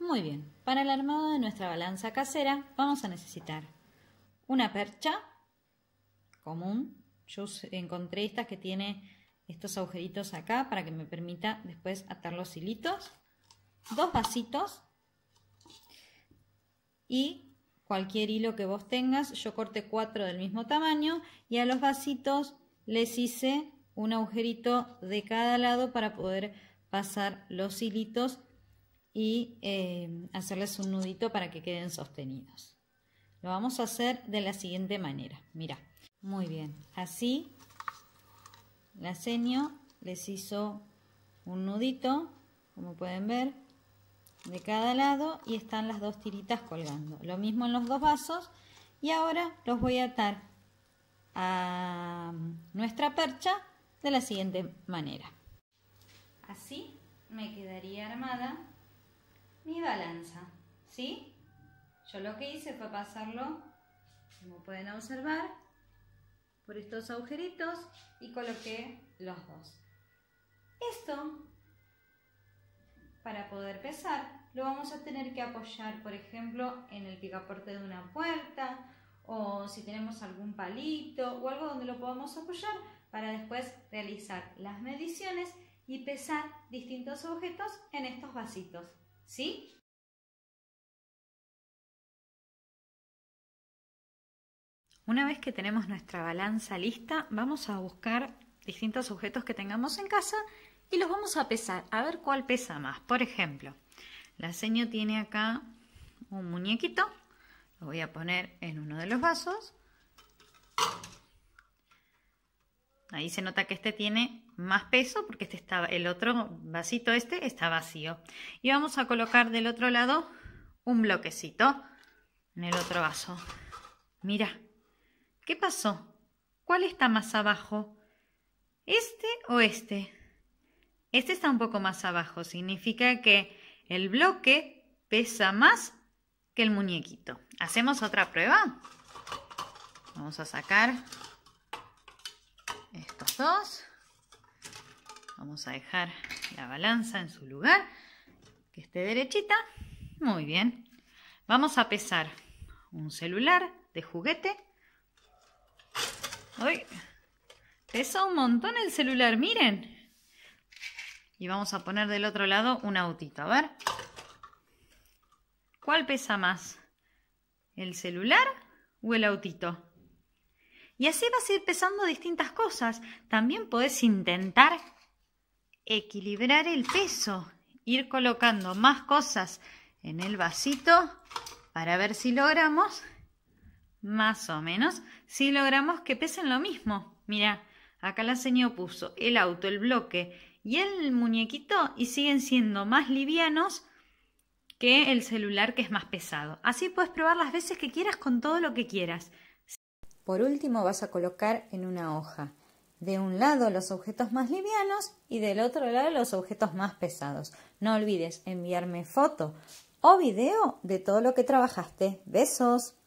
Muy bien, para el armado de nuestra balanza casera vamos a necesitar una percha común. Yo encontré estas que tiene estos agujeritos acá para que me permita después atar los hilitos. Dos vasitos y cualquier hilo que vos tengas. Yo corté cuatro del mismo tamaño y a los vasitos les hice un agujerito de cada lado para poder pasar los hilitos y eh, hacerles un nudito para que queden sostenidos. Lo vamos a hacer de la siguiente manera. Mira, muy bien. Así la seño les hizo un nudito, como pueden ver, de cada lado y están las dos tiritas colgando. Lo mismo en los dos vasos y ahora los voy a atar a nuestra percha de la siguiente manera. Así me quedaría armada mi balanza, ¿sí? Yo lo que hice fue pasarlo, como pueden observar, por estos agujeritos y coloqué los dos. Esto, para poder pesar, lo vamos a tener que apoyar, por ejemplo, en el picaporte de una puerta o si tenemos algún palito o algo donde lo podamos apoyar para después realizar las mediciones y pesar distintos objetos en estos vasitos. Una vez que tenemos nuestra balanza lista, vamos a buscar distintos objetos que tengamos en casa y los vamos a pesar, a ver cuál pesa más. Por ejemplo, la seño tiene acá un muñequito, lo voy a poner en uno de los vasos Ahí se nota que este tiene más peso porque este está, el otro vasito este está vacío. Y vamos a colocar del otro lado un bloquecito en el otro vaso. Mira, ¿qué pasó? ¿Cuál está más abajo? ¿Este o este? Este está un poco más abajo, significa que el bloque pesa más que el muñequito. ¿Hacemos otra prueba? Vamos a sacar Vamos a dejar la balanza en su lugar, que esté derechita. Muy bien. Vamos a pesar un celular de juguete. pesa un montón el celular, miren. Y vamos a poner del otro lado un autito, a ver. ¿Cuál pesa más? ¿El celular o el autito? Y así vas a ir pesando distintas cosas. También podés intentar equilibrar el peso, ir colocando más cosas en el vasito para ver si logramos, más o menos, si logramos que pesen lo mismo. Mira, acá la señora puso el auto, el bloque y el muñequito y siguen siendo más livianos que el celular que es más pesado. Así puedes probar las veces que quieras con todo lo que quieras. Por último vas a colocar en una hoja de un lado los objetos más livianos y del otro lado los objetos más pesados. No olvides enviarme foto o video de todo lo que trabajaste. Besos.